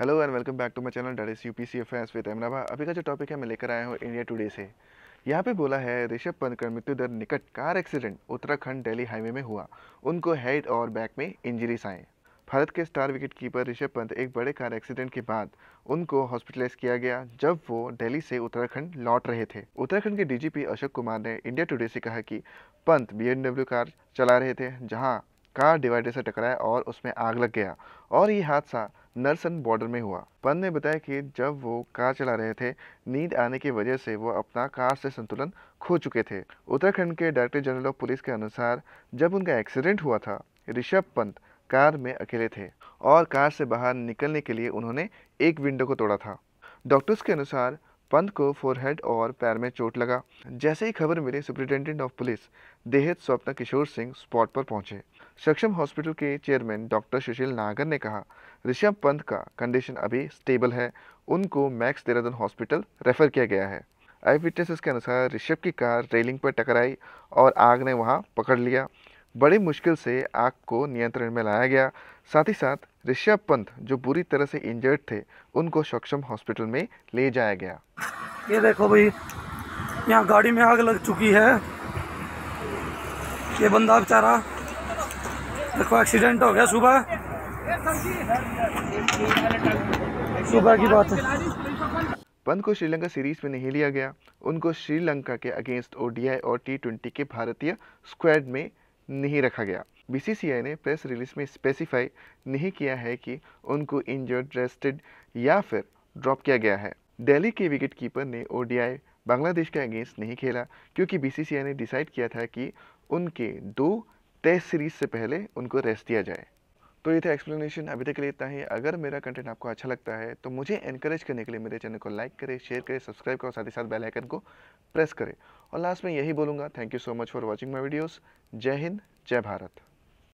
hello and welcome back to my channel date U P C F S with अमराबा अभी का जो topic है मैं लेकर आया हूँ इंडिया टुडे से यहाँ पे बोला है ऋषभ पंत का मृत्यु दर निकट car accident Uttarakhand Delhi highway में हुआ उनको हेड और बैक में इंजरीज आए भारत के star wicketkeeper Rishabh Pant एक बड़े कार एक्सीडेंट के बाद उनको हॉस्पिटलाइज किया गया जब वो दिल्ली से उत्तराखंड लौट रहे थे उत्तराखंड के डीजीपी अशोक कुमार ने इंडिया टुडे से कहा कि पंत बीएमडब्ल्यू कार चला रहे थे जहां कार डिवाइडर से टकराया और उसमें आग लग गया और ये हादसा नरसन बॉर्डर में हुआ पंत ने बताया कि जब वो कार चला रहे थे नींद आने की वजह से वो अपना कार से संतुलन खो चुके थे उत्तराखंड के डायरेक्टर जनरल ऑफ पुलिस के अनुसार जब उनका एक्सीडेंट हुआ था ऋषभ पंत कार में अकेले थे और कार से बाहर निकलने के लिए उन्होंने एक विंडो को तोड़ा था डॉक्टर्स के अनुसार पंत को फोरहेड और पैर में चोट लगा जैसे ही खबर मिली सुप्रिंटेंडेंट ऑफ पुलिस देहत स्वप्न किशोर सिंह स्पॉट पर पहुंचे सक्षम हॉस्पिटल के चेयरमैन डॉक्टर सुशील नागर ने कहा ऋषभ पंत का कंडीशन अभी स्टेबल है उनको मैक्स देहरादून हॉस्पिटल रेफर किया गया है आई विटनेसेस के अनुसार ऋषभ की कार रेलिंग पर टकराई और आग ने वहाँ पकड़ लिया बड़ी मुश्किल से आग को नियंत्रण में लाया गया साथ ही साथ ऋषभ पंत जो बुरी तरह से इंजर्ड थे उनको सक्षम हॉस्पिटल में ले जाया गया ये देखो भाई यहाँ गाड़ी में आग लग चुकी है ये बंदा बेचारा देखो एक्सीडेंट हो गया सुबह सुबह की बात है पंत को श्रीलंका सीरीज में नहीं लिया गया उनको श्रीलंका के अगेंस्ट ओडीआई और टी के भारतीय स्क्वाड में नहीं रखा गया बीसीसीआई ने प्रेस रिलीज में स्पेसिफाई नहीं किया है कि उनको इंजर्ड रेस्टेड या फिर ड्रॉप किया गया है दिल्ली के विकेट कीपर ने ओडीआई बांग्लादेश के अगेंस्ट नहीं खेला क्योंकि बीसीसीआई ने डिसाइड किया था कि उनके दो टेस्ट सीरीज से पहले उनको रेस्ट दिया जाए तो ये था एक्सप्लेनेशन अभी तक के लिए इतना ही अगर मेरा कंटेंट आपको अच्छा लगता है तो मुझे एनकरेज करने के लिए मेरे चैनल को लाइक करें शेयर करें सब्सक्राइब करें और साथ ही साथ बेल आइकन को प्रेस करें और लास्ट में यही बोलूँगा thank you so much for watching my videos Jai Hind जय भारत